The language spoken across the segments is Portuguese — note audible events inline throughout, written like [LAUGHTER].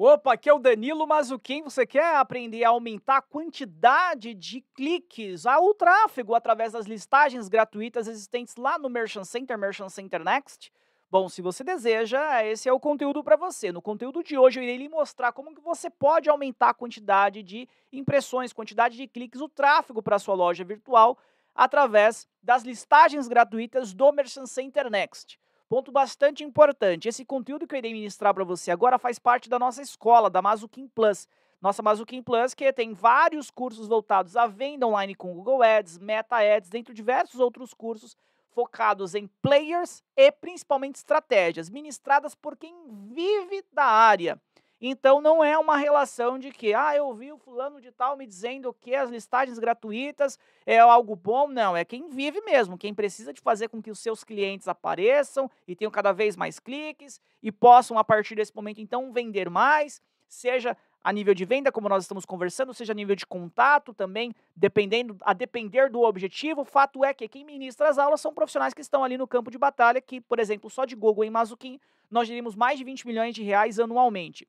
Opa, aqui é o Danilo Mazuquim. Você quer aprender a aumentar a quantidade de cliques o tráfego através das listagens gratuitas existentes lá no Merchant Center, Merchant Center Next? Bom, se você deseja, esse é o conteúdo para você. No conteúdo de hoje eu irei lhe mostrar como que você pode aumentar a quantidade de impressões, quantidade de cliques, o tráfego para sua loja virtual através das listagens gratuitas do Merchant Center Next. Ponto bastante importante. Esse conteúdo que eu irei ministrar para você agora faz parte da nossa escola, da Mazukin Plus. Nossa Mazukin Plus, que tem vários cursos voltados à venda online com Google Ads, Meta Ads, dentro de diversos outros cursos focados em players e principalmente estratégias, ministradas por quem vive da área. Então não é uma relação de que, ah, eu vi o fulano de tal me dizendo que as listagens gratuitas é algo bom. Não, é quem vive mesmo, quem precisa de fazer com que os seus clientes apareçam e tenham cada vez mais cliques e possam, a partir desse momento, então, vender mais, seja a nível de venda, como nós estamos conversando, seja a nível de contato também, dependendo, a depender do objetivo. O fato é que quem ministra as aulas são profissionais que estão ali no campo de batalha, que, por exemplo, só de Google em Mazuquim, nós gerimos mais de 20 milhões de reais anualmente.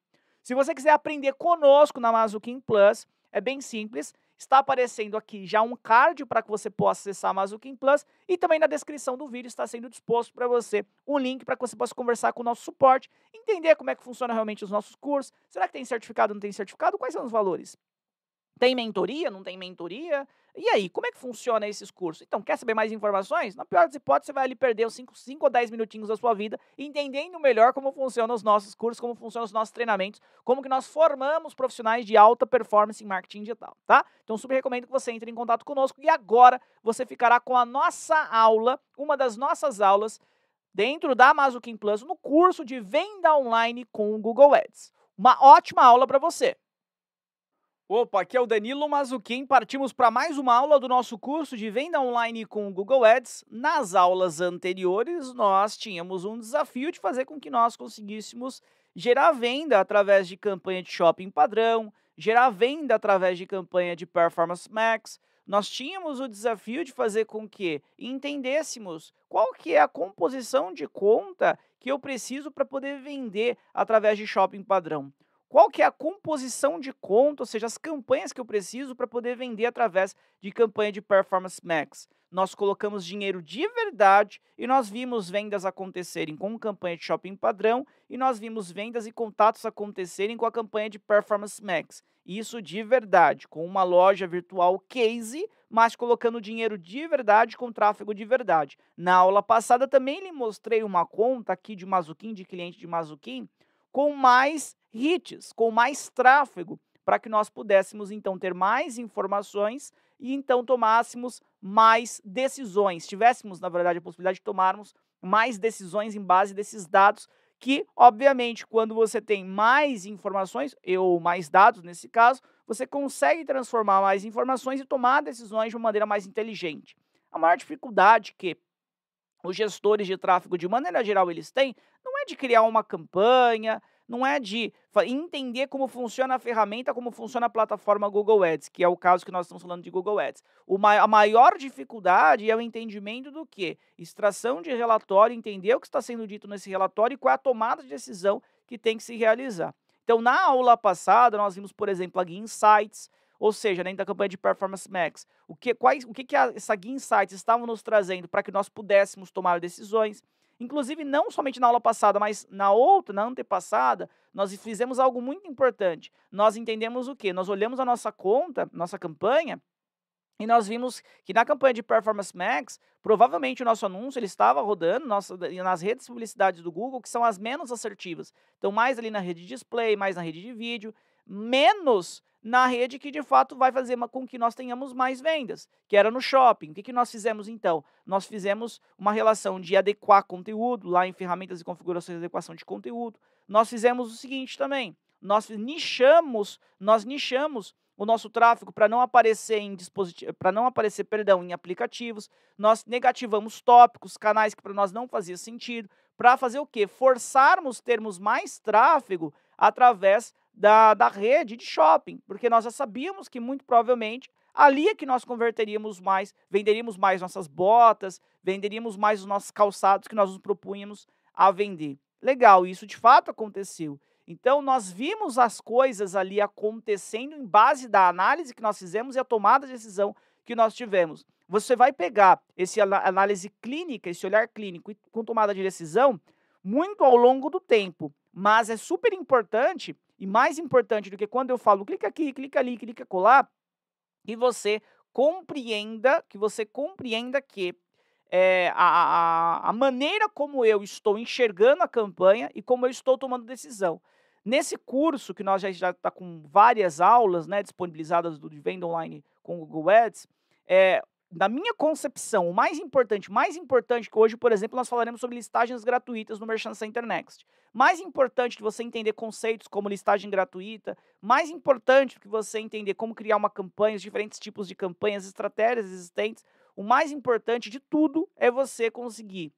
Se você quiser aprender conosco na Mazukin Plus, é bem simples. Está aparecendo aqui já um card para que você possa acessar a Mazukin Plus e também na descrição do vídeo está sendo disposto para você um link para que você possa conversar com o nosso suporte, entender como é que funciona realmente os nossos cursos. Será que tem certificado, não tem certificado? Quais são os valores? Tem mentoria, não tem mentoria? E aí, como é que funciona esses cursos? Então, quer saber mais informações? Na pior das hipóteses, você vai ali perder os 5, 5 ou 10 minutinhos da sua vida entendendo melhor como funcionam os nossos cursos, como funcionam os nossos treinamentos, como que nós formamos profissionais de alta performance em marketing digital, tá? Então, super recomendo que você entre em contato conosco e agora você ficará com a nossa aula, uma das nossas aulas dentro da Mazukin Plus no curso de venda online com o Google Ads. Uma ótima aula para você. Opa, aqui é o Danilo Mazuquim. Partimos para mais uma aula do nosso curso de venda online com o Google Ads. Nas aulas anteriores, nós tínhamos um desafio de fazer com que nós conseguíssemos gerar venda através de campanha de shopping padrão, gerar venda através de campanha de Performance Max. Nós tínhamos o desafio de fazer com que entendêssemos qual que é a composição de conta que eu preciso para poder vender através de shopping padrão. Qual que é a composição de conta, ou seja, as campanhas que eu preciso para poder vender através de campanha de Performance Max? Nós colocamos dinheiro de verdade e nós vimos vendas acontecerem com campanha de shopping padrão e nós vimos vendas e contatos acontecerem com a campanha de Performance Max. Isso de verdade, com uma loja virtual case, mas colocando dinheiro de verdade com tráfego de verdade. Na aula passada também lhe mostrei uma conta aqui de Mazuquim, de cliente de Mazuquim, com mais hits, com mais tráfego, para que nós pudéssemos então ter mais informações e então tomássemos mais decisões, tivéssemos, na verdade, a possibilidade de tomarmos mais decisões em base desses dados que, obviamente, quando você tem mais informações, ou mais dados nesse caso, você consegue transformar mais informações e tomar decisões de uma maneira mais inteligente. A maior dificuldade que os gestores de tráfego, de maneira geral, eles têm, não é de criar uma campanha, não é de entender como funciona a ferramenta, como funciona a plataforma Google Ads, que é o caso que nós estamos falando de Google Ads. Ma a maior dificuldade é o entendimento do que? Extração de relatório, entender o que está sendo dito nesse relatório e qual é a tomada de decisão que tem que se realizar. Então, na aula passada, nós vimos, por exemplo, a Gui Insights, ou seja, dentro da campanha de Performance Max, o que, quais, o que, que a, essa Gui Insights estava nos trazendo para que nós pudéssemos tomar decisões. Inclusive, não somente na aula passada, mas na outra, na antepassada, nós fizemos algo muito importante. Nós entendemos o quê? Nós olhamos a nossa conta, nossa campanha, e nós vimos que na campanha de Performance Max, provavelmente o nosso anúncio ele estava rodando nossa, nas redes de publicidade do Google, que são as menos assertivas. Então, mais ali na rede de display, mais na rede de vídeo menos na rede que de fato vai fazer com que nós tenhamos mais vendas, que era no shopping. O que, que nós fizemos então? Nós fizemos uma relação de adequar conteúdo lá em ferramentas e configurações de adequação de conteúdo. Nós fizemos o seguinte também: nós nichamos, nós nichamos o nosso tráfego para não aparecer em dispositivo, para não aparecer, perdão, em aplicativos. Nós negativamos tópicos, canais que para nós não fazia sentido, para fazer o quê? Forçarmos termos mais tráfego através da, da rede de shopping, porque nós já sabíamos que muito provavelmente ali é que nós converteríamos mais, venderíamos mais nossas botas, venderíamos mais os nossos calçados que nós nos propunhamos a vender. Legal, isso de fato aconteceu. Então nós vimos as coisas ali acontecendo em base da análise que nós fizemos e a tomada de decisão que nós tivemos. Você vai pegar esse análise clínica, esse olhar clínico com tomada de decisão muito ao longo do tempo, mas é super importante e mais importante do que quando eu falo clica aqui, clica ali, clica colar, que você compreenda, que você compreenda que é, a, a, a maneira como eu estou enxergando a campanha e como eu estou tomando decisão. Nesse curso, que nós já está com várias aulas né, disponibilizadas do de venda online com o Google Ads, é, na minha concepção, o mais importante, mais importante que hoje, por exemplo, nós falaremos sobre listagens gratuitas no Merchant Center Next. Mais importante que você entender conceitos como listagem gratuita, mais importante que você entender como criar uma campanha, os diferentes tipos de campanhas, estratégias existentes. O mais importante de tudo é você conseguir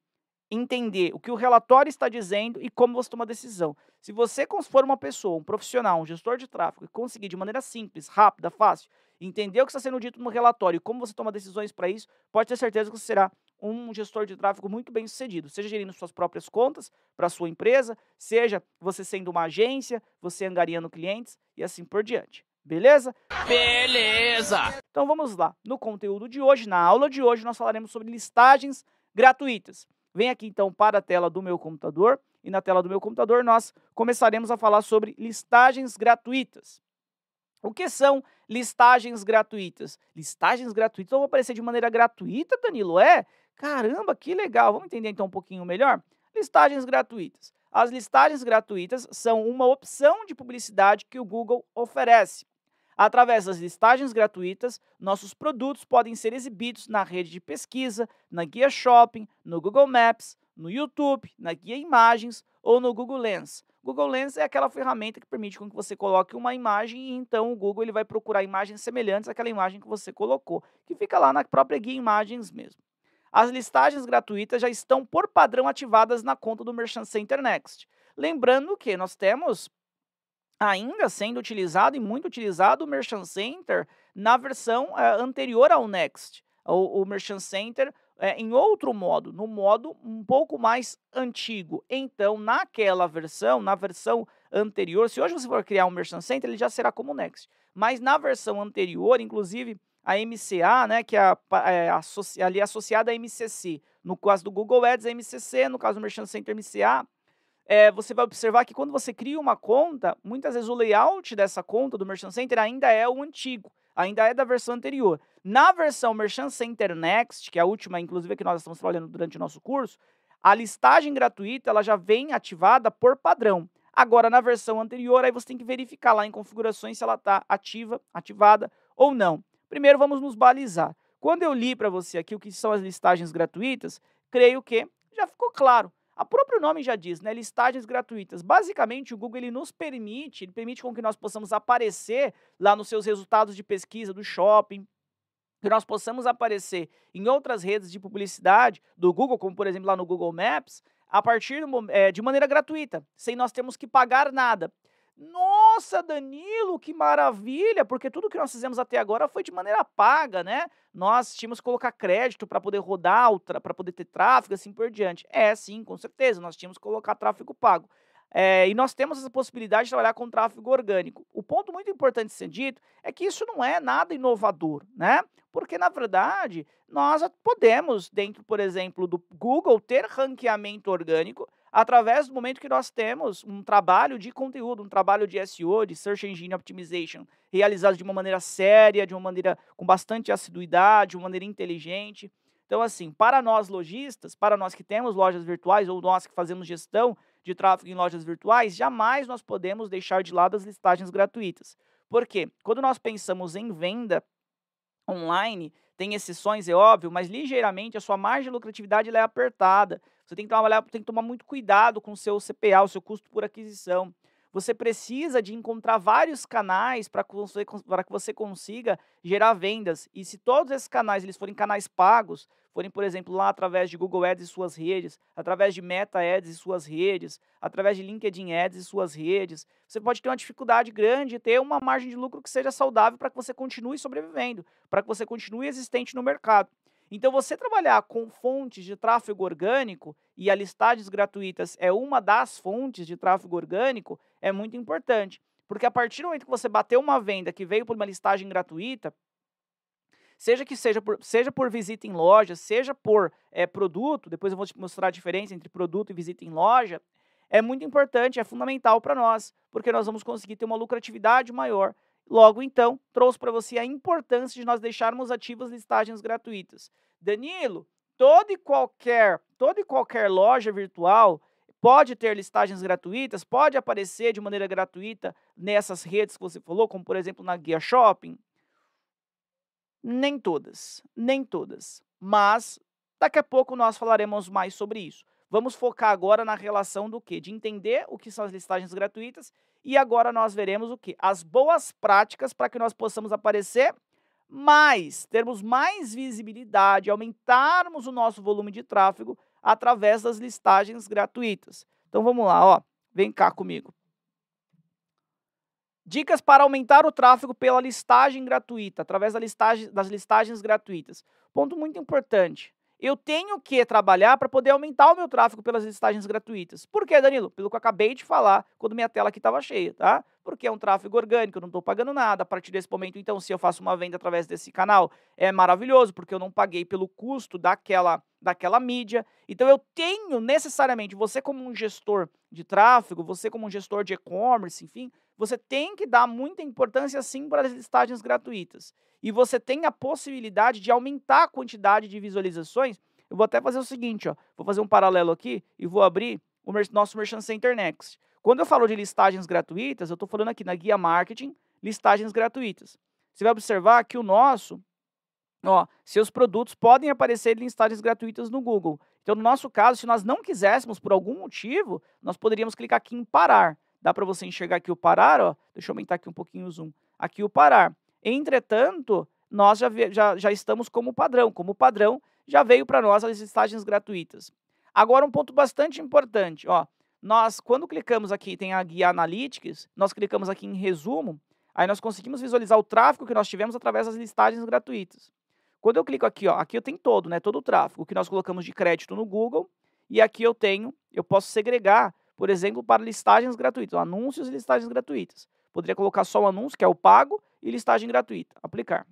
entender o que o relatório está dizendo e como você toma a decisão. Se você for uma pessoa, um profissional, um gestor de tráfego e conseguir de maneira simples, rápida, fácil, entender o que está sendo dito no relatório e como você toma decisões para isso, pode ter certeza que você será um gestor de tráfego muito bem sucedido, seja gerindo suas próprias contas para sua empresa, seja você sendo uma agência, você angariando clientes e assim por diante. Beleza? Beleza! Então vamos lá. No conteúdo de hoje, na aula de hoje, nós falaremos sobre listagens gratuitas. Vem aqui então para a tela do meu computador e na tela do meu computador nós começaremos a falar sobre listagens gratuitas. O que são listagens gratuitas? Listagens gratuitas vão aparecer de maneira gratuita, Danilo? É? Caramba, que legal! Vamos entender então um pouquinho melhor? Listagens gratuitas. As listagens gratuitas são uma opção de publicidade que o Google oferece. Através das listagens gratuitas, nossos produtos podem ser exibidos na rede de pesquisa, na guia Shopping, no Google Maps, no YouTube, na guia Imagens ou no Google Lens. Google Lens é aquela ferramenta que permite com que você coloque uma imagem e então o Google ele vai procurar imagens semelhantes àquela imagem que você colocou, que fica lá na própria guia imagens mesmo. As listagens gratuitas já estão por padrão ativadas na conta do Merchant Center Next. Lembrando que nós temos ainda sendo utilizado e muito utilizado o Merchant Center na versão é, anterior ao Next. O, o Merchant Center é, em outro modo, no modo um pouco mais antigo. Então, naquela versão, na versão anterior, se hoje você for criar um Merchant Center, ele já será como o Next. Mas na versão anterior, inclusive, a MCA, né, que é, a, é associ, ali associada à MCC. No caso do Google Ads, a MCC, no caso do Merchant Center, MCA. É, você vai observar que quando você cria uma conta, muitas vezes o layout dessa conta do Merchant Center ainda é o antigo ainda é da versão anterior. Na versão Merchan Center Next, que é a última, inclusive, que nós estamos trabalhando durante o nosso curso, a listagem gratuita ela já vem ativada por padrão. Agora, na versão anterior, aí você tem que verificar lá em configurações se ela está ativa, ativada ou não. Primeiro, vamos nos balizar. Quando eu li para você aqui o que são as listagens gratuitas, creio que já ficou claro. O próprio nome já diz, né? Listagens gratuitas. Basicamente, o Google ele nos permite, ele permite com que nós possamos aparecer lá nos seus resultados de pesquisa do shopping, que nós possamos aparecer em outras redes de publicidade do Google, como por exemplo lá no Google Maps, a partir do, é, de maneira gratuita, sem nós termos que pagar nada. Nossa, Danilo, que maravilha! Porque tudo que nós fizemos até agora foi de maneira paga, né? Nós tínhamos que colocar crédito para poder rodar, para poder ter tráfego, assim por diante. É, sim, com certeza, nós tínhamos que colocar tráfego pago. É, e nós temos essa possibilidade de trabalhar com tráfego orgânico. O ponto muito importante ser dito é que isso não é nada inovador, né? Porque, na verdade, nós podemos, dentro, por exemplo, do Google, ter ranqueamento orgânico através do momento que nós temos um trabalho de conteúdo, um trabalho de SEO, de Search Engine Optimization, realizado de uma maneira séria, de uma maneira com bastante assiduidade, de uma maneira inteligente. Então, assim, para nós lojistas, para nós que temos lojas virtuais ou nós que fazemos gestão de tráfego em lojas virtuais, jamais nós podemos deixar de lado as listagens gratuitas. Por quê? Quando nós pensamos em venda online, tem exceções, é óbvio, mas ligeiramente a sua margem de lucratividade é apertada. Você tem que, trabalhar, tem que tomar muito cuidado com o seu CPA, o seu custo por aquisição. Você precisa de encontrar vários canais para que você consiga gerar vendas. E se todos esses canais eles forem canais pagos, forem, por exemplo, lá através de Google Ads e suas redes, através de Meta Ads e suas redes, através de LinkedIn Ads e suas redes, você pode ter uma dificuldade grande e ter uma margem de lucro que seja saudável para que você continue sobrevivendo, para que você continue existente no mercado. Então, você trabalhar com fontes de tráfego orgânico e a listagens gratuitas é uma das fontes de tráfego orgânico, é muito importante. Porque a partir do momento que você bateu uma venda que veio por uma listagem gratuita, seja que seja por, seja por visita em loja, seja por é, produto, depois eu vou te mostrar a diferença entre produto e visita em loja, é muito importante, é fundamental para nós, porque nós vamos conseguir ter uma lucratividade maior. Logo então, trouxe para você a importância de nós deixarmos ativas listagens gratuitas. Danilo, toda e qualquer, toda e qualquer loja virtual pode ter listagens gratuitas, pode aparecer de maneira gratuita nessas redes que você falou, como por exemplo na Guia Shopping? Nem todas, nem todas. Mas daqui a pouco nós falaremos mais sobre isso. Vamos focar agora na relação do que? De entender o que são as listagens gratuitas e agora nós veremos o que? As boas práticas para que nós possamos aparecer mais, termos mais visibilidade, aumentarmos o nosso volume de tráfego através das listagens gratuitas. Então vamos lá, ó, vem cá comigo. Dicas para aumentar o tráfego pela listagem gratuita, através da listagem, das listagens gratuitas. Ponto muito importante. Eu tenho que trabalhar para poder aumentar o meu tráfego pelas listagens gratuitas. Por quê, Danilo? Pelo que eu acabei de falar quando minha tela aqui estava cheia, tá? Porque é um tráfego orgânico, eu não estou pagando nada. A partir desse momento, então, se eu faço uma venda através desse canal, é maravilhoso, porque eu não paguei pelo custo daquela daquela mídia. Então eu tenho necessariamente, você como um gestor de tráfego, você como um gestor de e-commerce, enfim, você tem que dar muita importância sim para as listagens gratuitas. E você tem a possibilidade de aumentar a quantidade de visualizações. Eu vou até fazer o seguinte, ó, vou fazer um paralelo aqui e vou abrir o nosso Merchant Center Next. Quando eu falo de listagens gratuitas, eu estou falando aqui na guia marketing, listagens gratuitas. Você vai observar que o nosso Ó, seus produtos podem aparecer em listagens gratuitas no Google. Então, no nosso caso, se nós não quiséssemos por algum motivo, nós poderíamos clicar aqui em parar. Dá para você enxergar aqui o parar, ó. Deixa eu aumentar aqui um pouquinho o zoom. Aqui o parar. Entretanto, nós já, já, já estamos como padrão. Como padrão, já veio para nós as listagens gratuitas. Agora, um ponto bastante importante, ó. Nós, quando clicamos aqui, tem a guia Analytics, nós clicamos aqui em resumo, aí nós conseguimos visualizar o tráfego que nós tivemos através das listagens gratuitas. Quando eu clico aqui, ó, aqui eu tenho todo, né, todo o tráfego que nós colocamos de crédito no Google e aqui eu tenho, eu posso segregar, por exemplo, para listagens gratuitas, anúncios e listagens gratuitas. Poderia colocar só o anúncio, que é o pago, e listagem gratuita, aplicar.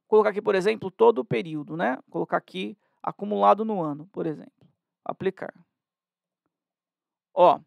Vou colocar aqui, por exemplo, todo o período, né? Vou colocar aqui acumulado no ano, por exemplo, aplicar. Ó, o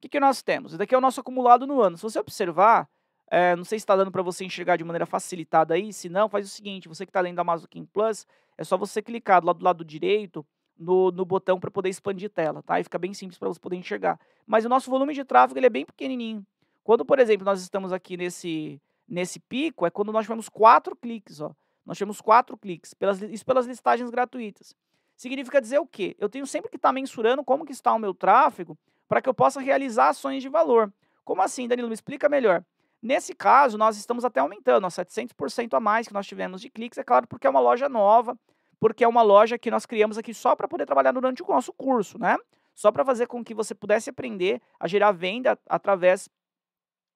que, que nós temos? Isso daqui é o nosso acumulado no ano. Se você observar, é, não sei se está dando para você enxergar de maneira facilitada aí. Se não, faz o seguinte: você que está lendo a Amazon Plus, é só você clicar do lado, do lado direito no, no botão para poder expandir tela, tá? E fica bem simples para você poder enxergar. Mas o nosso volume de tráfego ele é bem pequenininho. Quando, por exemplo, nós estamos aqui nesse, nesse pico, é quando nós tivemos quatro cliques, ó. Nós tivemos quatro cliques, pelas, isso pelas listagens gratuitas. Significa dizer o quê? Eu tenho sempre que estar tá mensurando como que está o meu tráfego para que eu possa realizar ações de valor. Como assim, Danilo? Me explica melhor. Nesse caso, nós estamos até aumentando, ó, 700% a mais que nós tivemos de cliques, é claro, porque é uma loja nova, porque é uma loja que nós criamos aqui só para poder trabalhar durante o nosso curso, né? Só para fazer com que você pudesse aprender a gerar venda através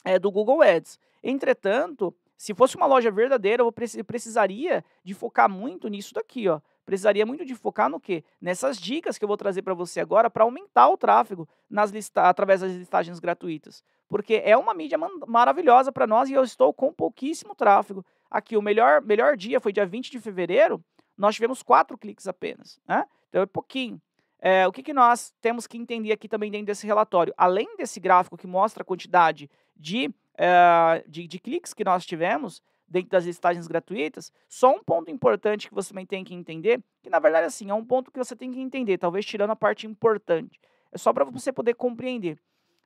é, do Google Ads. Entretanto, se fosse uma loja verdadeira, eu precisaria de focar muito nisso daqui, ó precisaria muito de focar no quê? Nessas dicas que eu vou trazer para você agora para aumentar o tráfego nas lista através das listagens gratuitas. Porque é uma mídia maravilhosa para nós e eu estou com pouquíssimo tráfego. Aqui, o melhor, melhor dia foi dia 20 de fevereiro, nós tivemos quatro cliques apenas. Né? Então é pouquinho. É, o que, que nós temos que entender aqui também dentro desse relatório? Além desse gráfico que mostra a quantidade de, é, de, de cliques que nós tivemos, dentro das listagens gratuitas, só um ponto importante que você também tem que entender, que na verdade assim, é um ponto que você tem que entender, talvez tirando a parte importante. É só para você poder compreender.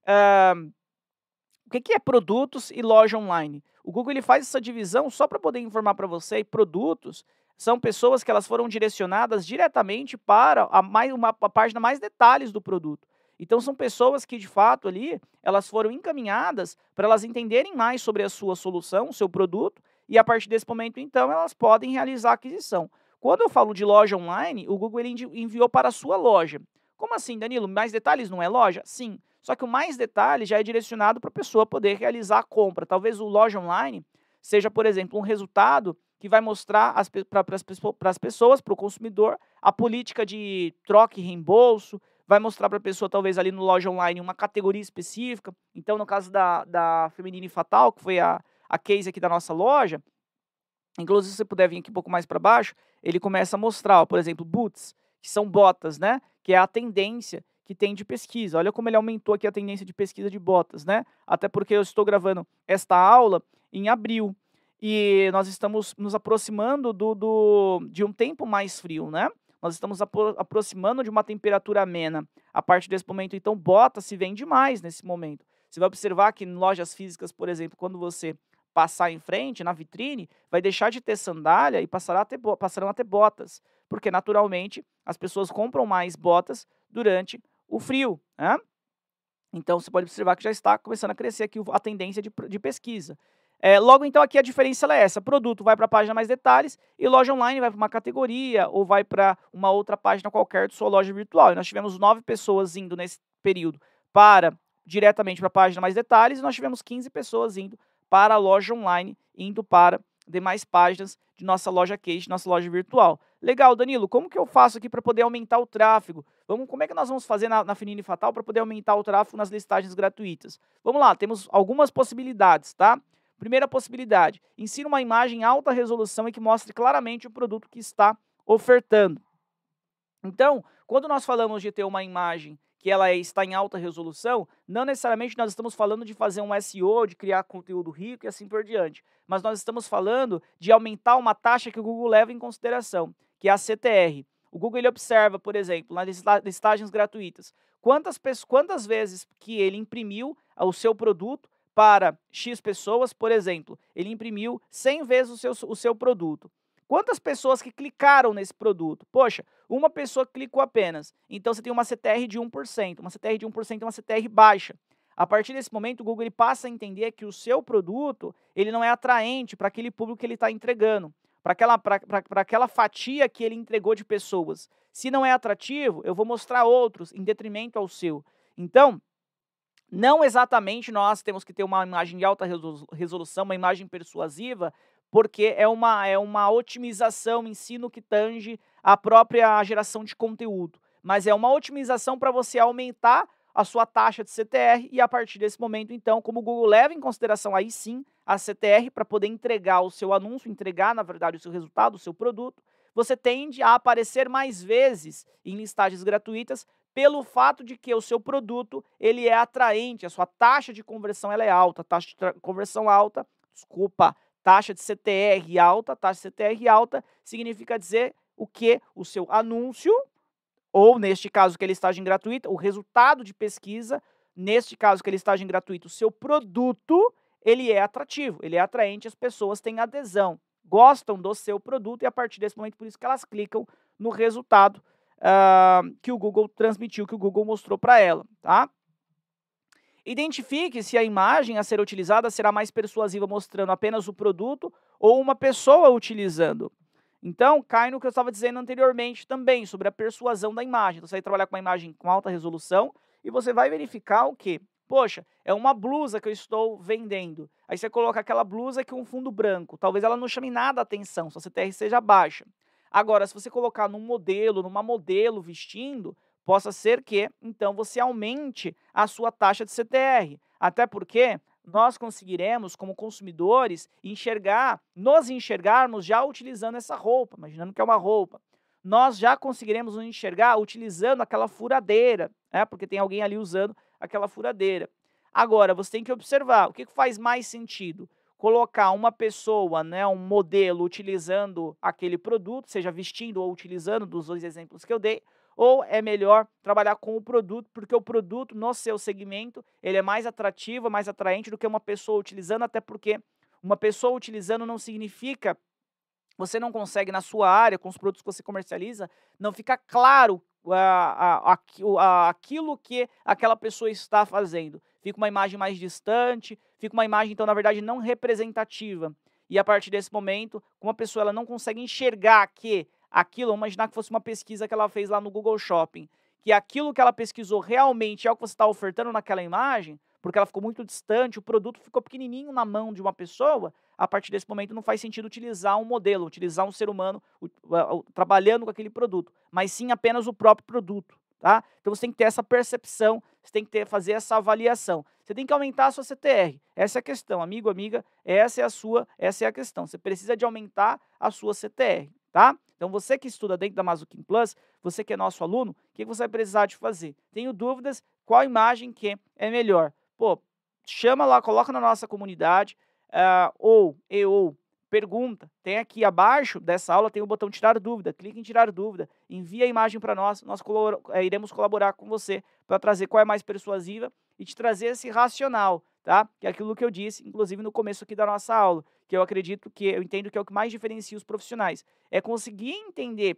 Uh, o que, que é produtos e loja online? O Google ele faz essa divisão só para poder informar para você, e produtos são pessoas que elas foram direcionadas diretamente para a mais uma a página mais detalhes do produto. Então são pessoas que de fato ali elas foram encaminhadas para elas entenderem mais sobre a sua solução, o seu produto e a partir desse momento, então, elas podem realizar a aquisição. Quando eu falo de loja online, o Google ele enviou para a sua loja. Como assim, Danilo? Mais detalhes não é loja? Sim. Só que o mais detalhes já é direcionado para a pessoa poder realizar a compra. Talvez o loja online seja, por exemplo, um resultado que vai mostrar para as pessoas, para o consumidor, a política de troca e reembolso, vai mostrar para a pessoa, talvez ali no loja online, uma categoria específica. Então, no caso da, da Feminine Fatal, que foi a a case aqui da nossa loja, inclusive se você puder vir aqui um pouco mais para baixo, ele começa a mostrar, ó, por exemplo, boots, que são botas, né? Que é a tendência que tem de pesquisa. Olha como ele aumentou aqui a tendência de pesquisa de botas, né? Até porque eu estou gravando esta aula em abril e nós estamos nos aproximando do, do de um tempo mais frio, né? Nós estamos apro aproximando de uma temperatura amena a partir desse momento. Então, bota se vende mais nesse momento. Você vai observar que em lojas físicas, por exemplo, quando você passar em frente, na vitrine, vai deixar de ter sandália e passará a ter, passarão a ter botas, porque naturalmente as pessoas compram mais botas durante o frio. Né? Então você pode observar que já está começando a crescer aqui a tendência de, de pesquisa. É, logo então aqui a diferença é essa: produto vai para a página mais detalhes e loja online vai para uma categoria ou vai para uma outra página qualquer de sua loja virtual. E nós tivemos nove pessoas indo nesse período para diretamente para a página mais detalhes e nós tivemos 15 pessoas indo para a loja online, indo para demais páginas de nossa loja case, nossa loja virtual. Legal, Danilo, como que eu faço aqui para poder aumentar o tráfego? Vamos, como é que nós vamos fazer na, na Finini Fatal para poder aumentar o tráfego nas listagens gratuitas? Vamos lá, temos algumas possibilidades, tá? Primeira possibilidade, insira uma imagem em alta resolução e que mostre claramente o produto que está ofertando. Então, quando nós falamos de ter uma imagem que ela está em alta resolução, não necessariamente nós estamos falando de fazer um SEO, de criar conteúdo rico e assim por diante, mas nós estamos falando de aumentar uma taxa que o Google leva em consideração, que é a CTR. O Google ele observa, por exemplo, nas listagens gratuitas, quantas, quantas vezes que ele imprimiu o seu produto para X pessoas, por exemplo, ele imprimiu 100 vezes o seu, o seu produto. Quantas pessoas que clicaram nesse produto? Poxa, uma pessoa clicou apenas. Então você tem uma CTR de 1%. Uma CTR de 1% é uma CTR baixa. A partir desse momento, o Google ele passa a entender que o seu produto ele não é atraente para aquele público que ele está entregando, para aquela, aquela fatia que ele entregou de pessoas. Se não é atrativo, eu vou mostrar outros em detrimento ao seu. Então, não exatamente nós temos que ter uma imagem de alta resolução, uma imagem persuasiva porque é uma, é uma otimização, ensino que tange a própria geração de conteúdo. Mas é uma otimização para você aumentar a sua taxa de CTR e a partir desse momento, então, como o Google leva em consideração aí sim a CTR para poder entregar o seu anúncio, entregar, na verdade, o seu resultado, o seu produto, você tende a aparecer mais vezes em listagens gratuitas pelo fato de que o seu produto ele é atraente, a sua taxa de conversão ela é alta, taxa de conversão alta, desculpa, Taxa de CTR alta, taxa de CTR alta significa dizer o que o seu anúncio, ou neste caso que ele é está em gratuita, o resultado de pesquisa, neste caso que ele é está em gratuita, o seu produto, ele é atrativo, ele é atraente, as pessoas têm adesão, gostam do seu produto e a partir desse momento, por isso que elas clicam no resultado uh, que o Google transmitiu, que o Google mostrou para ela, tá? Identifique se a imagem a ser utilizada será mais persuasiva mostrando apenas o produto ou uma pessoa utilizando. Então, cai no que eu estava dizendo anteriormente também, sobre a persuasão da imagem. Então, você vai trabalhar com uma imagem com alta resolução e você vai verificar o quê? Poxa, é uma blusa que eu estou vendendo. Aí você coloca aquela blusa com é um fundo branco. Talvez ela não chame nada a atenção, se a CTR seja baixa. Agora, se você colocar num modelo, numa modelo vestindo, Possa ser que, então, você aumente a sua taxa de CTR. Até porque nós conseguiremos, como consumidores, enxergar, nos enxergarmos já utilizando essa roupa, imaginando que é uma roupa. Nós já conseguiremos nos enxergar utilizando aquela furadeira, né? porque tem alguém ali usando aquela furadeira. Agora, você tem que observar o que faz mais sentido. Colocar uma pessoa, né, um modelo utilizando aquele produto, seja vestindo ou utilizando, dos dois exemplos que eu dei, ou é melhor trabalhar com o produto, porque o produto no seu segmento, ele é mais atrativo, mais atraente do que uma pessoa utilizando, até porque uma pessoa utilizando não significa você não consegue na sua área, com os produtos que você comercializa, não fica claro a, a, aquilo que aquela pessoa está fazendo. Fica uma imagem mais distante, fica uma imagem, então, na verdade, não representativa. E a partir desse momento, como a pessoa ela não consegue enxergar que aquilo, vamos imaginar que fosse uma pesquisa que ela fez lá no Google Shopping, que aquilo que ela pesquisou realmente é o que você está ofertando naquela imagem, porque ela ficou muito distante, o produto ficou pequenininho na mão de uma pessoa, a partir desse momento não faz sentido utilizar um modelo, utilizar um ser humano trabalhando com aquele produto, mas sim apenas o próprio produto. Tá? Então você tem que ter essa percepção, você tem que ter, fazer essa avaliação. Você tem que aumentar a sua CTR. Essa é a questão, amigo, amiga, essa é a sua, essa é a questão. Você precisa de aumentar a sua CTR, tá? Então, você que estuda dentro da Mazukin Plus, você que é nosso aluno, o que você vai precisar de fazer? Tenho dúvidas, qual imagem que é melhor? Pô, chama lá, coloca na nossa comunidade, uh, ou, e ou, pergunta. Tem aqui abaixo dessa aula, tem o botão tirar dúvida, clique em tirar dúvida, envia a imagem para nós, nós colabor é, eh, iremos colaborar com você para trazer qual é mais persuasiva e te trazer esse racional, tá? Que é aquilo que eu disse, inclusive no começo aqui da nossa aula que eu acredito que eu entendo que é o que mais diferencia os profissionais, é conseguir entender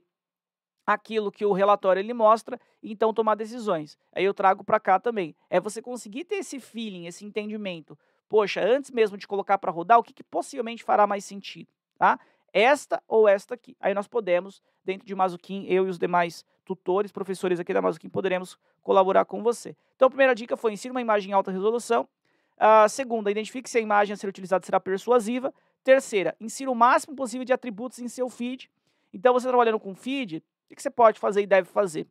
aquilo que o relatório ele mostra e então tomar decisões. Aí eu trago para cá também. É você conseguir ter esse feeling, esse entendimento. Poxa, antes mesmo de colocar para rodar, o que, que possivelmente fará mais sentido, tá? Esta ou esta aqui. Aí nós podemos, dentro de Mazuquim, eu e os demais tutores, professores aqui da Mazuquim, poderemos colaborar com você. Então, a primeira dica foi ensina uma imagem em alta resolução. A ah, segunda, identifique se a imagem a ser utilizada será persuasiva. Terceira, insira o máximo possível de atributos em seu feed. Então, você trabalhando com feed, o que você pode fazer e deve fazer?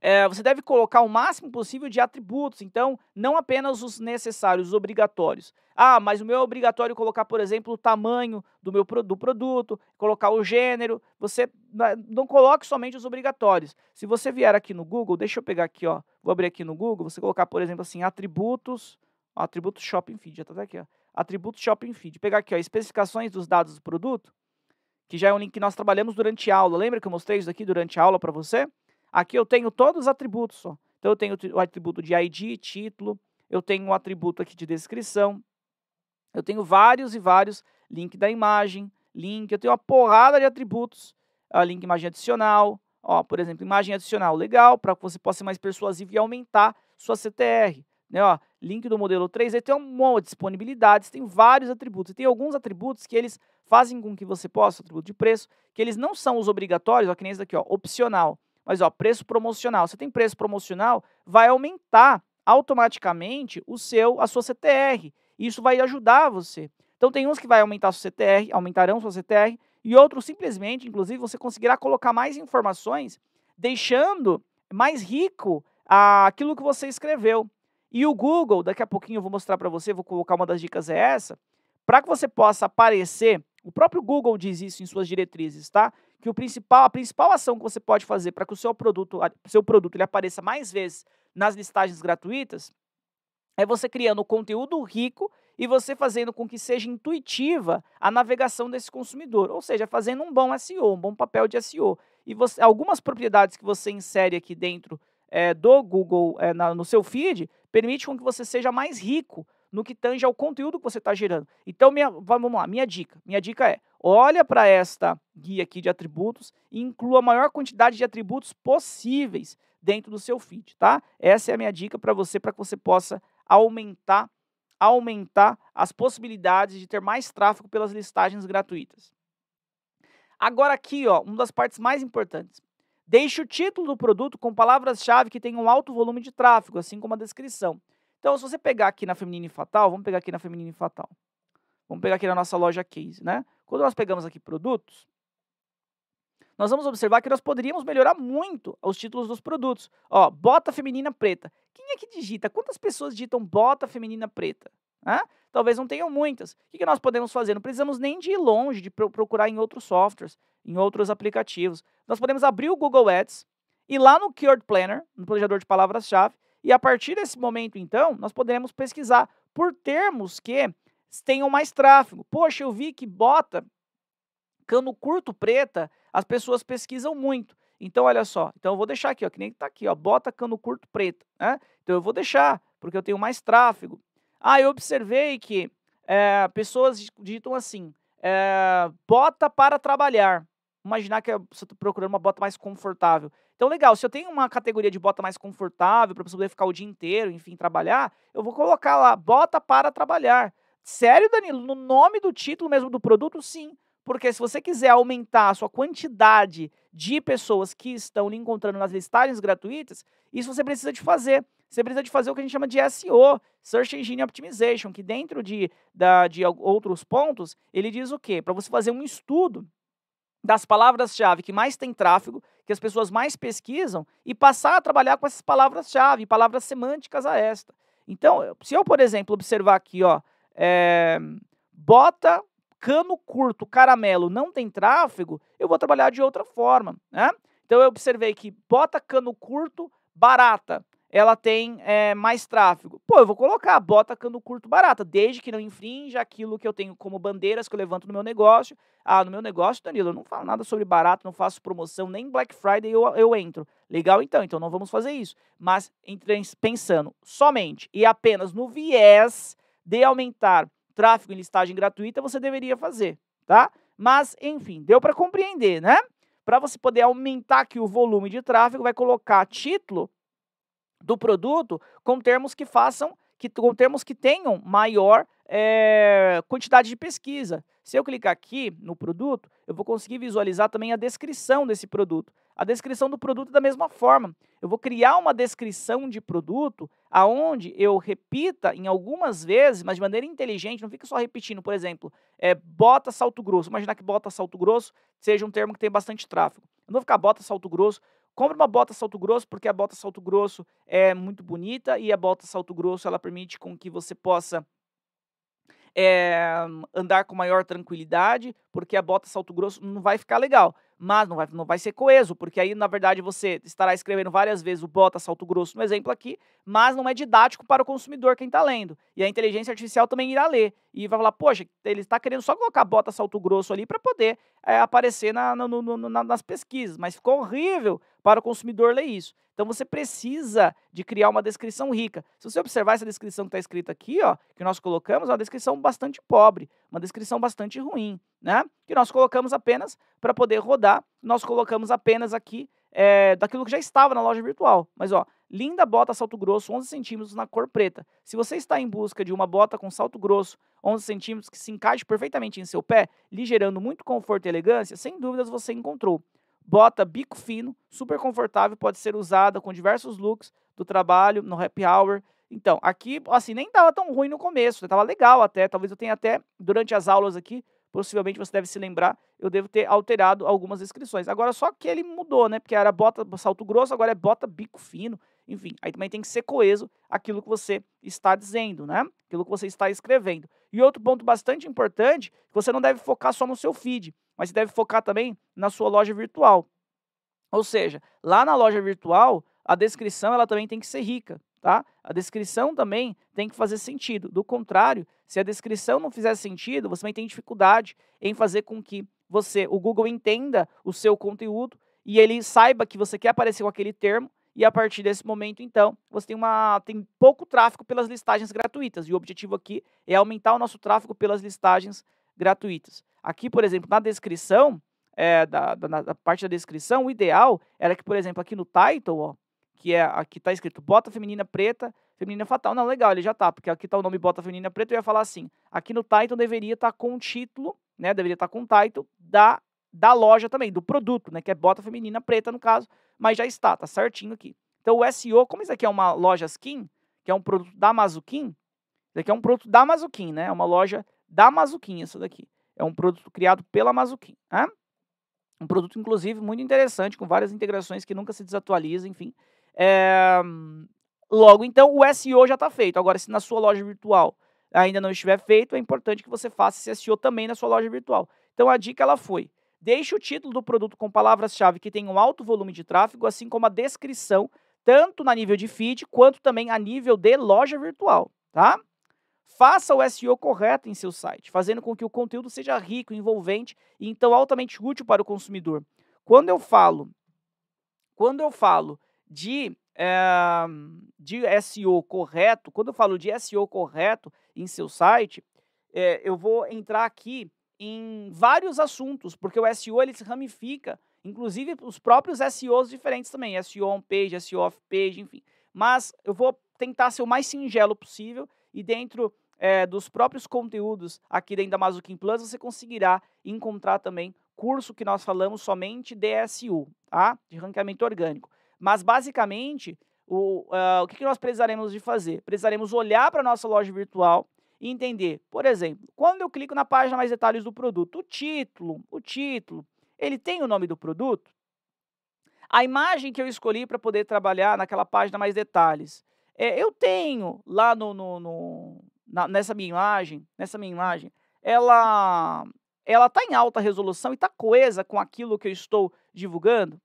É, você deve colocar o máximo possível de atributos, então, não apenas os necessários, os obrigatórios. Ah, mas o meu é obrigatório colocar, por exemplo, o tamanho do meu do produto, colocar o gênero. Você não coloque somente os obrigatórios. Se você vier aqui no Google, deixa eu pegar aqui, ó, vou abrir aqui no Google, você colocar, por exemplo, assim, atributos Ó, atributo shopping feed, já tá aqui, ó. Atributo shopping feed. Pegar aqui, ó, especificações dos dados do produto, que já é um link que nós trabalhamos durante a aula. Lembra que eu mostrei isso aqui durante a aula para você? Aqui eu tenho todos os atributos, ó. Então eu tenho o atributo de ID, título, eu tenho o um atributo aqui de descrição, eu tenho vários e vários, link da imagem, link, eu tenho uma porrada de atributos, ó, ah, link imagem adicional, ó, por exemplo, imagem adicional, legal, para que você possa ser mais persuasivo e aumentar sua CTR. Né, ó, link do modelo 3 ele tem um monte de disponibilidades tem vários atributos. Tem alguns atributos que eles fazem com que você possa, atributo de preço, que eles não são os obrigatórios, ó, que nem esse daqui, ó, opcional. Mas ó, preço promocional. Você tem preço promocional, vai aumentar automaticamente o seu a sua CTR. E isso vai ajudar você. Então tem uns que vai aumentar a sua CTR, aumentarão sua CTR, e outros simplesmente, inclusive, você conseguirá colocar mais informações, deixando mais rico ah, aquilo que você escreveu. E o Google, daqui a pouquinho eu vou mostrar para você, vou colocar uma das dicas é essa, para que você possa aparecer, o próprio Google diz isso em suas diretrizes, tá? Que o principal, a principal ação que você pode fazer para que o seu produto, seu produto ele apareça mais vezes nas listagens gratuitas é você criando conteúdo rico e você fazendo com que seja intuitiva a navegação desse consumidor, ou seja, fazendo um bom SEO, um bom papel de SEO. E você, algumas propriedades que você insere aqui dentro é, do Google é, na, no seu feed permite com que você seja mais rico no que tange ao conteúdo que você está gerando. Então, minha, vamos lá, minha dica. Minha dica é, olha para esta guia aqui de atributos e inclua a maior quantidade de atributos possíveis dentro do seu feed, tá? Essa é a minha dica para você, para que você possa aumentar, aumentar as possibilidades de ter mais tráfego pelas listagens gratuitas. Agora aqui, ó, uma das partes mais importantes. Deixe o título do produto com palavras-chave que tenham um alto volume de tráfego, assim como a descrição. Então, se você pegar aqui na Feminine Fatal, vamos pegar aqui na Feminine Fatal. Vamos pegar aqui na nossa loja case, né? Quando nós pegamos aqui produtos, nós vamos observar que nós poderíamos melhorar muito os títulos dos produtos. Ó, bota feminina preta. Quem é que digita? Quantas pessoas digitam bota feminina preta? Né? Talvez não tenham muitas. O que nós podemos fazer? Não precisamos nem de ir longe, de procurar em outros softwares, em outros aplicativos. Nós podemos abrir o Google Ads, ir lá no Keyword Planner, no planejador de palavras-chave, e a partir desse momento, então, nós poderemos pesquisar por termos que tenham mais tráfego. Poxa, eu vi que bota cano curto preta, as pessoas pesquisam muito. Então, olha só. Então, eu vou deixar aqui, ó, que nem está aqui, ó, bota cano curto preto, né? Então, eu vou deixar, porque eu tenho mais tráfego. Ah, eu observei que é, pessoas ditam assim, é, bota para trabalhar. Imaginar que é, você está procurando uma bota mais confortável. Então, legal, se eu tenho uma categoria de bota mais confortável, para você poder ficar o dia inteiro, enfim, trabalhar, eu vou colocar lá, bota para trabalhar. Sério, Danilo? No nome do título mesmo do produto, sim. Porque se você quiser aumentar a sua quantidade de pessoas que estão lhe encontrando nas listagens gratuitas, isso você precisa de fazer você precisa de fazer o que a gente chama de SEO, Search Engine Optimization, que dentro de, da, de outros pontos, ele diz o quê? Para você fazer um estudo das palavras-chave que mais tem tráfego, que as pessoas mais pesquisam, e passar a trabalhar com essas palavras-chave, palavras semânticas a esta. Então, se eu, por exemplo, observar aqui, ó, é, bota cano curto, caramelo, não tem tráfego, eu vou trabalhar de outra forma, né? Então, eu observei que bota cano curto, barata ela tem é, mais tráfego. Pô, eu vou colocar bota cano curto barata, desde que não infrinja aquilo que eu tenho como bandeiras que eu levanto no meu negócio. Ah, no meu negócio, Danilo, eu não falo nada sobre barato, não faço promoção, nem Black Friday eu, eu entro. Legal então, então não vamos fazer isso. Mas pensando somente e apenas no viés de aumentar tráfego em listagem gratuita, você deveria fazer, tá? Mas, enfim, deu para compreender, né? Para você poder aumentar aqui o volume de tráfego, vai colocar título do produto com termos que façam, que, com termos que tenham maior é, quantidade de pesquisa. Se eu clicar aqui no produto, eu vou conseguir visualizar também a descrição desse produto. A descrição do produto é da mesma forma. Eu vou criar uma descrição de produto aonde eu repita em algumas vezes, mas de maneira inteligente, não fica só repetindo, por exemplo, é, bota salto grosso. Imaginar que bota salto grosso seja um termo que tem bastante tráfego. Eu não vou ficar bota salto grosso Compre uma bota salto grosso, porque a bota salto grosso é muito bonita e a bota salto grosso ela permite com que você possa é, andar com maior tranquilidade, porque a bota salto grosso não vai ficar legal, mas não vai, não vai ser coeso, porque aí, na verdade, você estará escrevendo várias vezes o bota salto grosso no exemplo aqui, mas não é didático para o consumidor quem está lendo. E a inteligência artificial também irá ler e vai falar, poxa, ele está querendo só colocar bota salto grosso ali para poder é, aparecer na, no, no, na, nas pesquisas, mas ficou horrível para o consumidor ler isso. Então você precisa de criar uma descrição rica. Se você observar essa descrição que está escrita aqui, ó, que nós colocamos, é uma descrição bastante pobre, uma descrição bastante ruim, né? Que nós colocamos apenas para poder rodar, nós colocamos apenas aqui é, daquilo que já estava na loja virtual. Mas ó, linda bota salto grosso 11 centímetros na cor preta. Se você está em busca de uma bota com salto grosso 11 centímetros que se encaixe perfeitamente em seu pé, lhe gerando muito conforto e elegância, sem dúvidas você encontrou bota bico fino, super confortável, pode ser usada com diversos looks do trabalho, no happy hour. Então, aqui, assim, nem tava tão ruim no começo, né? tava legal até, talvez eu tenha até, durante as aulas aqui, possivelmente você deve se lembrar, eu devo ter alterado algumas inscrições. Agora, só que ele mudou, né? Porque era bota salto grosso, agora é bota bico fino. Enfim, aí também tem que ser coeso aquilo que você está dizendo, né? Aquilo que você está escrevendo. E outro ponto bastante importante, você não deve focar só no seu feed mas você deve focar também na sua loja virtual. Ou seja, lá na loja virtual, a descrição ela também tem que ser rica, tá? A descrição também tem que fazer sentido. Do contrário, se a descrição não fizer sentido, você vai ter dificuldade em fazer com que você, o Google entenda o seu conteúdo e ele saiba que você quer aparecer com aquele termo e a partir desse momento, então, você tem, uma, tem pouco tráfego pelas listagens gratuitas. E o objetivo aqui é aumentar o nosso tráfego pelas listagens gratuitas. Aqui, por exemplo, na descrição, é, da, da, na parte da descrição, o ideal era que, por exemplo, aqui no title, ó, que é aqui tá escrito bota feminina preta, feminina fatal. Não, legal, ele já tá, porque aqui tá o nome bota feminina preta, eu ia falar assim, aqui no title deveria estar tá com o título, né, deveria estar tá com o title da, da loja também, do produto, né, que é bota feminina preta no caso, mas já está, tá certinho aqui. Então o SEO, como isso aqui é uma loja skin, que é um produto da Mazukin, isso aqui é um produto da Mazukin, né, é uma loja da Mazukin isso daqui. É um produto criado pela Mazuki. Né? Um produto, inclusive, muito interessante, com várias integrações que nunca se desatualizam, enfim. É... Logo, então, o SEO já está feito. Agora, se na sua loja virtual ainda não estiver feito, é importante que você faça esse SEO também na sua loja virtual. Então, a dica ela foi: deixe o título do produto com palavras-chave que tenham um alto volume de tráfego, assim como a descrição, tanto na nível de feed quanto também a nível de loja virtual, tá? Faça o SEO correto em seu site, fazendo com que o conteúdo seja rico, envolvente e então altamente útil para o consumidor. Quando eu falo, quando eu falo de, é, de SEO correto, quando eu falo de SEO correto em seu site, é, eu vou entrar aqui em vários assuntos, porque o SEO ele se ramifica, inclusive os próprios SEOs diferentes também, SEO on-page, SEO off-page, enfim. Mas eu vou tentar ser o mais singelo possível e dentro é, dos próprios conteúdos aqui dentro da Mazuki Plus, você conseguirá encontrar também curso que nós falamos somente DSU, tá? de ranqueamento orgânico. Mas, basicamente, o, uh, o que, que nós precisaremos de fazer? Precisaremos olhar para a nossa loja virtual e entender, por exemplo, quando eu clico na página mais detalhes do produto, o título, o título, ele tem o nome do produto? A imagem que eu escolhi para poder trabalhar naquela página mais detalhes, é, eu tenho lá no, no, no na, nessa minha imagem, nessa minha imagem, ela ela está em alta resolução e está coesa com aquilo que eu estou divulgando.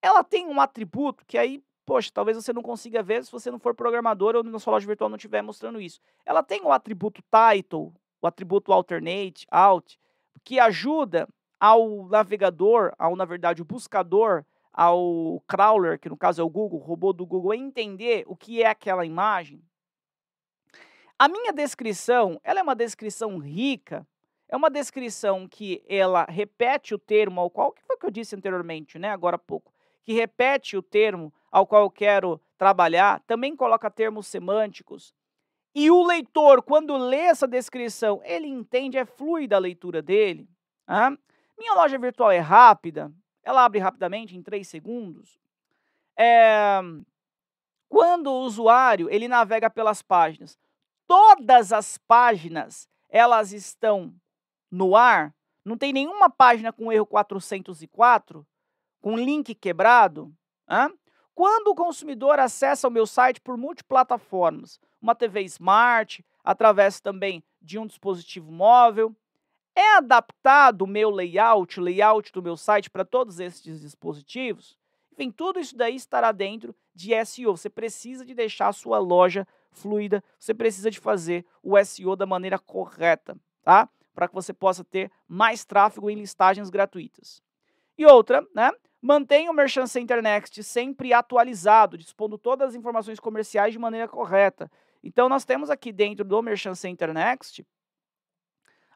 Ela tem um atributo que aí, poxa, talvez você não consiga ver se você não for programador ou na sua loja virtual não estiver mostrando isso. Ela tem o um atributo title, o atributo alternate, alt, que ajuda ao navegador, ao na verdade o buscador, ao crawler, que no caso é o Google, o robô do Google, entender o que é aquela imagem. A minha descrição, ela é uma descrição rica, é uma descrição que ela repete o termo ao qual, que foi o que eu disse anteriormente, né, agora há pouco, que repete o termo ao qual eu quero trabalhar, também coloca termos semânticos. E o leitor, quando lê essa descrição, ele entende, é fluida a leitura dele. Ah? Minha loja virtual é rápida, ela abre rapidamente, em 3 segundos. É... Quando o usuário ele navega pelas páginas, todas as páginas elas estão no ar. Não tem nenhuma página com erro 404, com link quebrado. Quando o consumidor acessa o meu site por multiplataformas, uma TV smart, através também de um dispositivo móvel, é adaptado o meu layout, o layout do meu site para todos esses dispositivos? Enfim, tudo isso daí estará dentro de SEO. Você precisa de deixar a sua loja fluida, você precisa de fazer o SEO da maneira correta, tá? Para que você possa ter mais tráfego em listagens gratuitas. E outra, né? Mantenha o Merchant Center Next sempre atualizado, dispondo todas as informações comerciais de maneira correta. Então, nós temos aqui dentro do Merchant Center Next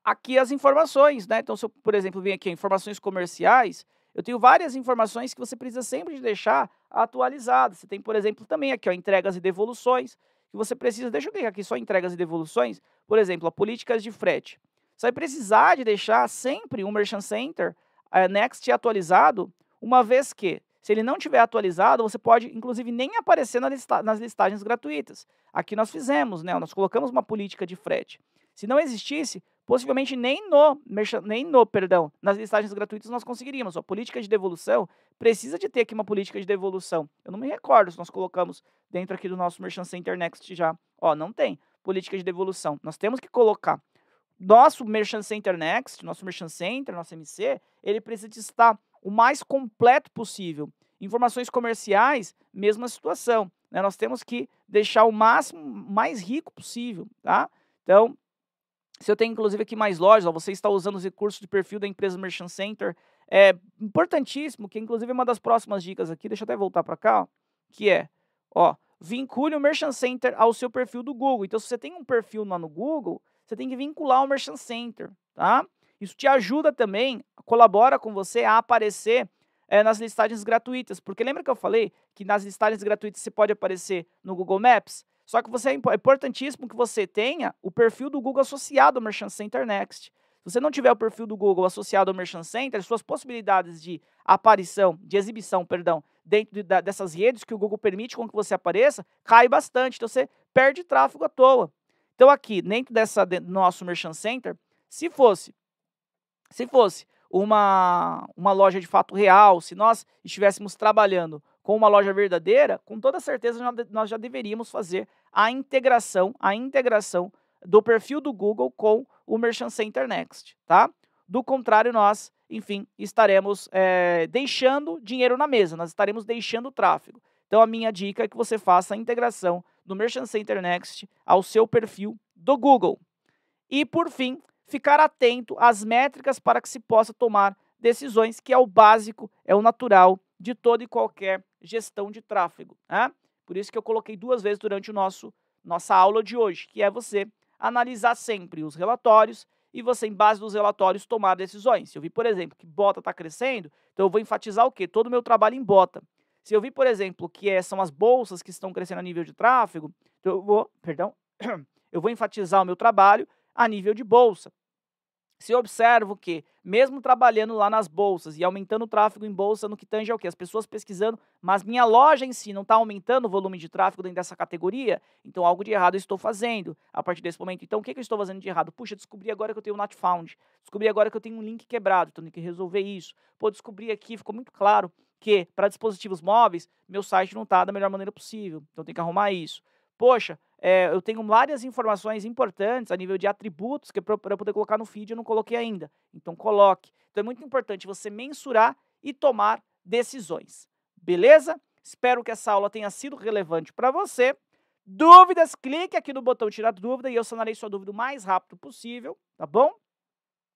aqui as informações, né? Então, se eu, por exemplo, vim aqui informações comerciais, eu tenho várias informações que você precisa sempre deixar atualizadas. Você tem, por exemplo, também aqui, ó, entregas e devoluções, que você precisa, deixa eu clicar aqui só entregas e devoluções, por exemplo, a políticas de frete. Você vai precisar de deixar sempre um Merchant Center uh, Next atualizado, uma vez que, se ele não tiver atualizado, você pode, inclusive, nem aparecer na lista nas listagens gratuitas. Aqui nós fizemos, né? Nós colocamos uma política de frete. Se não existisse, Possivelmente nem no, nem no, perdão, nas listagens gratuitas nós conseguiríamos. A política de devolução precisa de ter aqui uma política de devolução. Eu não me recordo se nós colocamos dentro aqui do nosso Merchant Center Next já. Ó, não tem política de devolução. Nós temos que colocar. Nosso Merchant Center Next, nosso Merchant Center, nosso MC, ele precisa de estar o mais completo possível. Informações comerciais, mesma situação. Né? Nós temos que deixar o máximo mais rico possível, tá? Então, se eu tenho, inclusive, aqui mais lojas, ó, você está usando os recursos de perfil da empresa Merchant Center. É importantíssimo, que inclusive é uma das próximas dicas aqui, deixa eu até voltar para cá, ó, que é, ó, vincule o Merchant Center ao seu perfil do Google. Então, se você tem um perfil lá no Google, você tem que vincular o Merchant Center, tá? Isso te ajuda também, colabora com você a aparecer é, nas listagens gratuitas. Porque lembra que eu falei que nas listagens gratuitas você pode aparecer no Google Maps? Só que você é, é importantíssimo que você tenha o perfil do Google associado ao Merchant Center Next. Se você não tiver o perfil do Google associado ao Merchant Center, suas possibilidades de aparição, de exibição, perdão, dentro de, da, dessas redes que o Google permite com que você apareça, cai bastante. Então você perde tráfego à toa. Então aqui, dentro dessa dentro do nosso Merchant Center, se fosse se fosse uma, uma loja de fato real, se nós estivéssemos trabalhando com uma loja verdadeira, com toda certeza nós já deveríamos fazer a integração, a integração do perfil do Google com o Merchant Center Next, tá? Do contrário, nós, enfim, estaremos é, deixando dinheiro na mesa, nós estaremos deixando tráfego. Então, a minha dica é que você faça a integração do Merchant Center Next ao seu perfil do Google. E, por fim, ficar atento às métricas para que se possa tomar decisões, que é o básico, é o natural de toda e qualquer gestão de tráfego. Né? Por isso que eu coloquei duas vezes durante o nosso nossa aula de hoje, que é você analisar sempre os relatórios e você, em base dos relatórios, tomar decisões. Se eu vi, por exemplo, que bota está crescendo, então eu vou enfatizar o quê? Todo o meu trabalho em bota. Se eu vi, por exemplo, que é, são as bolsas que estão crescendo a nível de tráfego, então eu vou, perdão, [COUGHS] eu vou enfatizar o meu trabalho a nível de bolsa se eu observo que, mesmo trabalhando lá nas bolsas e aumentando o tráfego em bolsa, no que tange ao que? As pessoas pesquisando, mas minha loja em si não está aumentando o volume de tráfego dentro dessa categoria, então algo de errado eu estou fazendo a partir desse momento. Então, o que, que eu estou fazendo de errado? Puxa, descobri agora que eu tenho um not found, descobri agora que eu tenho um link quebrado, então tenho que resolver isso. Pô, descobri aqui, ficou muito claro que, para dispositivos móveis, meu site não está da melhor maneira possível, então tem que arrumar isso. Poxa, é, eu tenho várias informações importantes a nível de atributos que é para poder colocar no feed eu não coloquei ainda. Então coloque. Então é muito importante você mensurar e tomar decisões. Beleza? Espero que essa aula tenha sido relevante para você. Dúvidas, clique aqui no botão tirar dúvida e eu sanarei sua dúvida o mais rápido possível, tá bom?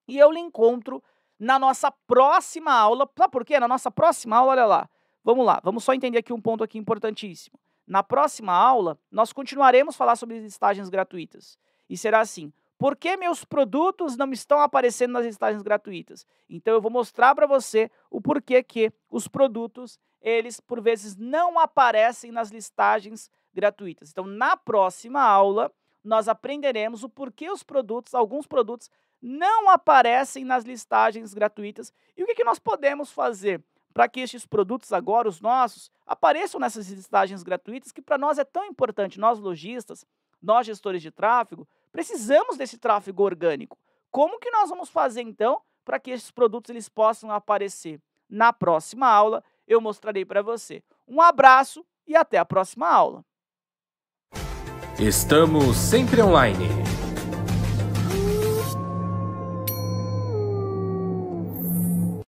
E eu lhe encontro na nossa próxima aula. Sabe por quê? Na nossa próxima aula, olha lá. Vamos lá, vamos só entender aqui um ponto aqui importantíssimo. Na próxima aula, nós continuaremos a falar sobre listagens gratuitas. E será assim: por que meus produtos não estão aparecendo nas listagens gratuitas? Então eu vou mostrar para você o porquê que os produtos, eles por vezes não aparecem nas listagens gratuitas. Então na próxima aula, nós aprenderemos o porquê os produtos, alguns produtos não aparecem nas listagens gratuitas e o que, que nós podemos fazer para que estes produtos agora, os nossos, apareçam nessas listagens gratuitas que para nós é tão importante. Nós lojistas, nós gestores de tráfego, precisamos desse tráfego orgânico. Como que nós vamos fazer então para que esses produtos eles possam aparecer? Na próxima aula eu mostrarei para você. Um abraço e até a próxima aula. Estamos sempre online